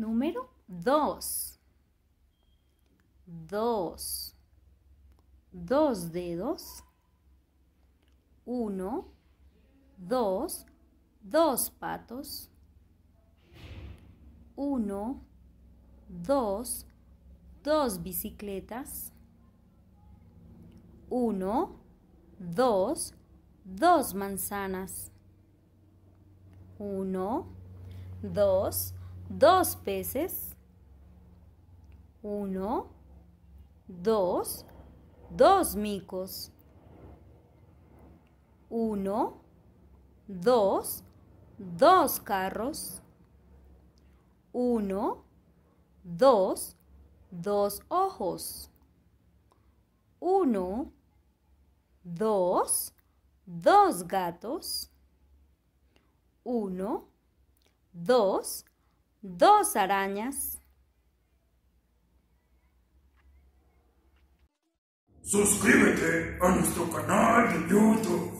número 2 2 dos dedos 1 2 dos patos 1 2 dos bicicletas 1 2 dos manzanas 1 2 dos peces. Uno, dos, dos micos. Uno, dos, dos carros. Uno, dos, dos ojos. Uno, dos, dos gatos. Uno, dos, dos arañas. Suscríbete a nuestro canal de YouTube.